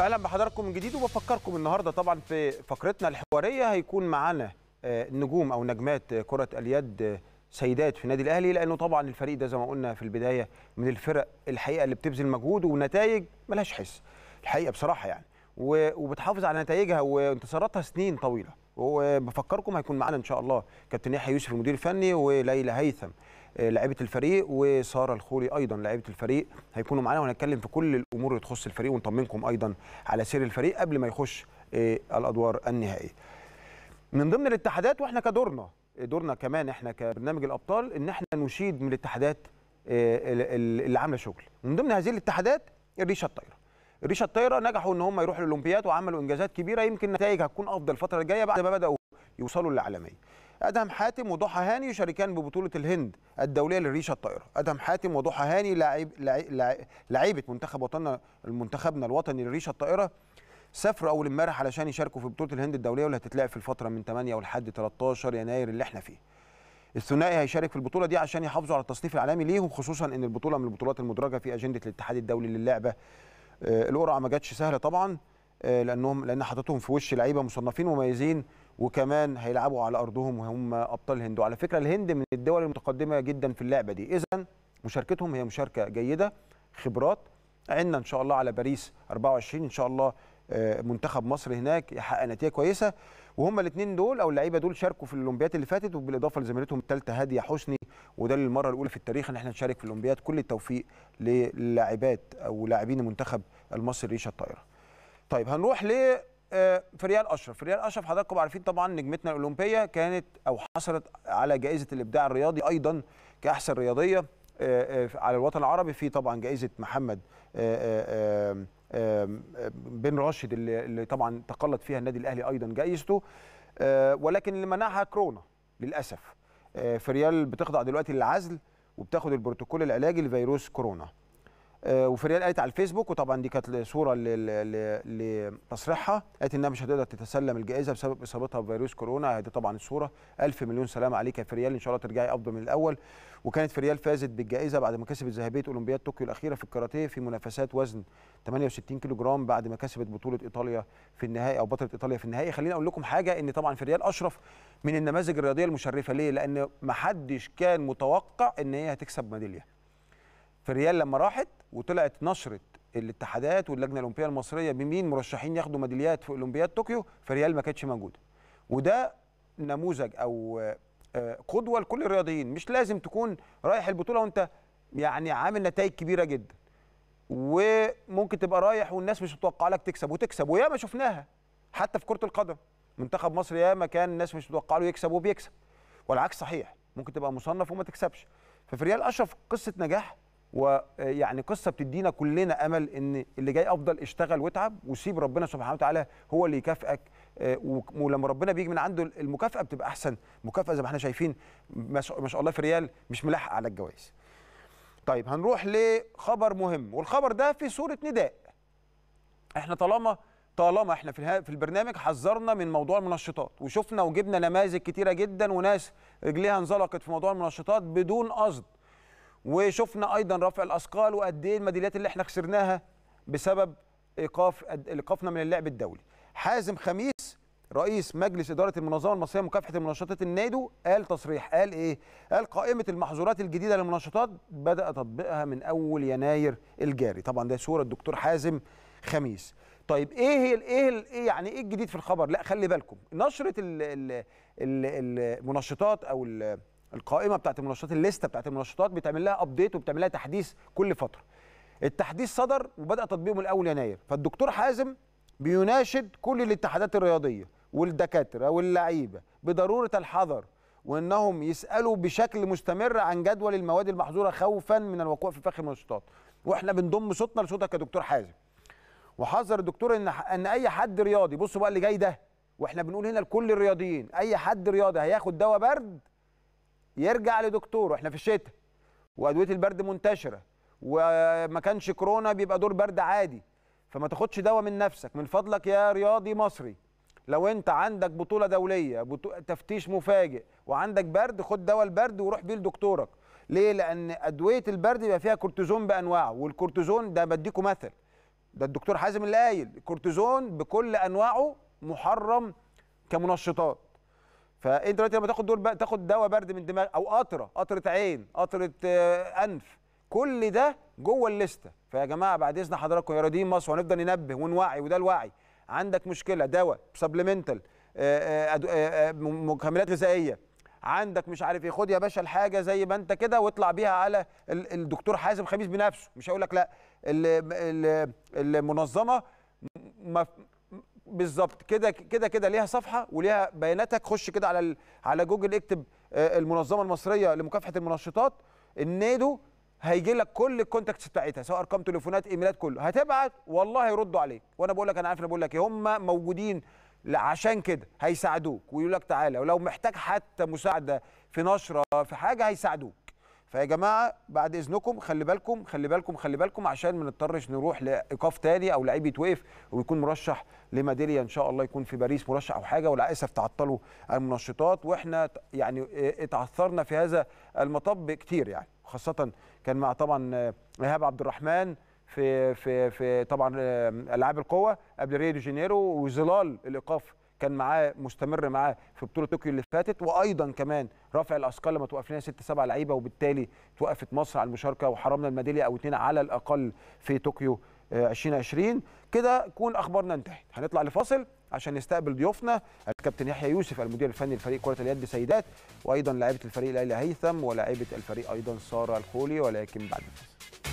اهلا بحضراتكم من جديد وبفكركم النهارده طبعا في فقرتنا الحواريه هيكون معانا آه، نجوم او نجمات كره اليد آه، سيدات في النادي الاهلي لانه طبعا الفريق ده زي ما قلنا في البدايه من الفرق الحقيقه اللي بتبذل مجهود ونتائج ملهاش حس الحقيقه بصراحه يعني وبتحافظ على نتائجها وانتصاراتها سنين طويله وبفكركم هيكون معانا ان شاء الله كابتن يحيى يوسف المدير الفني وليلى هيثم لعيبه الفريق وساره الخولي ايضا لعيبه الفريق هيكونوا معانا وهنتكلم في كل الامور اللي تخص الفريق ونطمنكم ايضا على سير الفريق قبل ما يخش آه، الادوار النهائيه. من ضمن الاتحادات واحنا كدورنا دورنا كمان احنا كبرنامج الابطال ان احنا نشيد من الاتحادات آه، اللي عامله شغل من ضمن هذه الاتحادات الريشه الطايره الريشه الطايره نجحوا ان هم يروحوا الاولمبياد وعملوا انجازات كبيره يمكن نتائجها هتكون افضل الفتره الجايه بعد ما بداوا يوصلوا للعالميه ادهم حاتم وضحى هاني يشاركان ببطوله الهند الدوليه للريشه الطائره ادهم حاتم وضحى هاني لاعب لعيبه منتخب وطننا منتخبنا الوطني للريشه الطائره سافروا اول امبارح علشان يشاركوا في بطوله الهند الدوليه واللي هتتلعب في الفتره من 8 ولحد 13 يناير اللي احنا فيه الثنائي هيشارك في البطوله دي عشان يحافظوا على التصنيف العالمي ليهم خصوصا ان البطوله من البطولات المدرجه في اجنده الاتحاد الدولي للعبه آه، القرعه ما جاتش سهله طبعا آه، لانهم لان حطتهم في وش لعيبه مصنفين ومميزين وكمان هيلعبوا على ارضهم وهم ابطال الهند وعلى فكره الهند من الدول المتقدمه جدا في اللعبه دي اذا مشاركتهم هي مشاركه جيده خبرات عندنا ان شاء الله على باريس 24 ان شاء الله آه، منتخب مصر هناك يحقق نتيجه كويسه وهم الاثنين دول او اللعيبه دول شاركوا في الاولمبياد اللي فاتت وبالاضافه لزميلتهم الثالثه هاديه حسني وده للمره الاولى في التاريخ ان احنا نشارك في الاولمبياد كل التوفيق للاعبات او لاعبين المنتخب المصري ريشه الطائره. طيب هنروح ليه آه، في ريال اشرف ريال اشرف حضراتكم عارفين طبعا نجمتنا الاولمبيه كانت او حصلت على جائزه الابداع الرياضي ايضا كاحسن رياضيه آه، آه، على الوطن العربي في طبعا جائزه محمد بن راشد اللي طبعا تقلد فيها النادي الاهلي ايضا جائزته ولكن اللي منعها كورونا للاسف في ريال بتخضع دلوقتي للعزل وبتاخد البروتوكول العلاجي لفيروس كورونا آه، وفريال قالت على الفيسبوك وطبعا دي كانت صوره لتصريحها قالت انها مش هتقدر تتسلم الجائزه بسبب اصابتها بفيروس كورونا دي طبعا الصوره الف مليون سلام عليك يا فريال ان شاء الله ترجعي افضل من الاول وكانت فريال فازت بالجائزه بعد ما كسبت ذهبيه اولمبياد طوكيو الاخيره في الكاراتيه في منافسات وزن 68 كيلو جرام بعد ما كسبت بطوله ايطاليا في النهائي او بطله ايطاليا في النهائي خليني اقول لكم حاجه ان طبعا فريال اشرف من النماذج الرياضيه المشرفه ليه لان ما حدش كان متوقع ان هي هتكسب ميداليه فريال لما راحت وطلعت نشرت الاتحادات واللجنه الاولمبيه المصريه بمين مرشحين ياخدوا ميداليات في اولمبياد طوكيو فريال ما كانتش موجوده وده نموذج او آه، قدوه لكل الرياضيين مش لازم تكون رايح البطوله وانت يعني عامل نتائج كبيره جدا وممكن تبقى رايح والناس مش متوقعه لك تكسب وتكسب وياما شفناها حتى في كره القدم منتخب مصر ياما كان الناس مش متوقعه له يكسب وبيكسب والعكس صحيح ممكن تبقى مصنف وما تكسبش ففي ريال اشرف قصه نجاح ويعني قصه بتدينا كلنا امل ان اللي جاي افضل اشتغل واتعب وسيب ربنا سبحانه وتعالى هو اللي يكافئك آه، ولما ربنا بيجي من عنده المكافاه بتبقى احسن مكافاه زي ما احنا شايفين ما شاء الله في ريال مش ملاحق على الجوائز طيب هنروح لخبر مهم والخبر ده في صوره نداء احنا طالما طالما احنا في في البرنامج حذرنا من موضوع المنشطات وشفنا وجبنا نماذج كتيره جدا وناس رجليها انزلقت في موضوع المنشطات بدون قصد وشفنا ايضا رفع الاثقال وقد ايه الميداليات اللي احنا خسرناها بسبب ايقاف ايقافنا من اللعب الدولي حازم خميس رئيس مجلس اداره المنظمه المصريه لمكافحه المنشطات النادو قال تصريح قال ايه قال قائمه المحظورات الجديده للمنشطات بدا تطبيقها من اول يناير الجاري طبعا ده صوره الدكتور حازم خميس طيب ايه هي ايه ايه يعني ايه الجديد في الخبر لا خلي بالكم نشره المنشطات او القائمه بتاعت المنشطات الليسته بتاعت المنشطات بتعمل لها ابديت وبتعمل لها تحديث كل فتره التحديث صدر وبدا تطبيقه من يناير فالدكتور حازم بيناشد كل الاتحادات الرياضيه والدكاتره واللعيبه بضروره الحذر وانهم يسالوا بشكل مستمر عن جدول المواد المحظوره خوفا من الوقوع في فخ المنشطات واحنا بنضم صوتنا لصوتك يا دكتور حازم وحذر الدكتور ان ان اي حد رياضي بصوا بقى اللي جاي ده واحنا بنقول هنا لكل الرياضيين اي حد رياضي هياخد دواء برد يرجع لدكتوره احنا في الشتاء وادويه البرد منتشره وما كانش كورونا بيبقى دور برد عادي فما تاخدش دواء من نفسك من فضلك يا رياضي مصري لو انت عندك بطوله دوليه بطو... تفتيش مفاجئ وعندك برد خد دواء البرد وروح بيه لدكتورك ليه لان ادويه البرد بيبقى فيها كورتيزون بانواعه والكورتيزون ده بديكم مثل ده الدكتور حازم اللي قايل الكورتيزون بكل انواعه محرم كمنشطات فانت دلوقتي لما تاخد دول تاخد دواء برد من دماغ او قطره قطره عين قطره آه، انف كل ده جوه الليسته فيا جماعه بعد اذن حضراتكم يا رادين مصر هنفضل ننبه ونوعي وده الوعي عندك مشكله دواء سبلمنتال آه، آه، مكملات غذائيه عندك مش عارف ايه خد يا باشا الحاجه زي ما انت كده واطلع بيها على الدكتور حازم خميس بنفسه مش هقول لك لا المنظمه بالظبط كده كده كده ليها صفحه وليها بياناتك خش كده على على جوجل اكتب آه، المنظمه المصريه لمكافحه المنشطات النادو هيجي لك كل الكونتاكتس بتاعتها سواء ارقام تليفونات ايميلات كله هتبعت والله هيردوا عليك وانا بقول لك انا عارف انا بقول لك ايه هم موجودين عشان كده هيساعدوك ويقول لك تعالى ولو محتاج حتى مساعده في نشره في حاجه هيساعدوك فيا جماعه بعد اذنكم خلي بالكم خلي بالكم خلي بالكم عشان ما نضطرش نروح لايقاف تاني او لعيب يتوقف ويكون مرشح لميداليه ان شاء الله يكون في باريس مرشح او حاجه وللاسف تعطلوا المنشطات واحنا يعني آه، اتعثرنا في هذا المطب كتير يعني خاصه كان مع طبعا آه، ايهاب عبد الرحمن في في في طبعا آه، العاب القوه قبل ريو دي جانيرو وظلال الايقاف كان معاه مستمر معاه في بطوله طوكيو اللي فاتت وايضا كمان رفع الاثقال لما توقف لنا ست سبع لعيبه وبالتالي توقفت مصر على المشاركه وحرمنا الميداليه او اثنين على الاقل في طوكيو 2020 آه، كده تكون اخبارنا انتهت هنطلع لفاصل عشان نستقبل ضيوفنا الكابتن يحيى يوسف المدير الفني لفريق كره اليد سيدات وايضا لاعيبه الفريق ليلى هيثم ولاعيبه الفريق ايضا ساره الخولي ولكن بعد الفاصل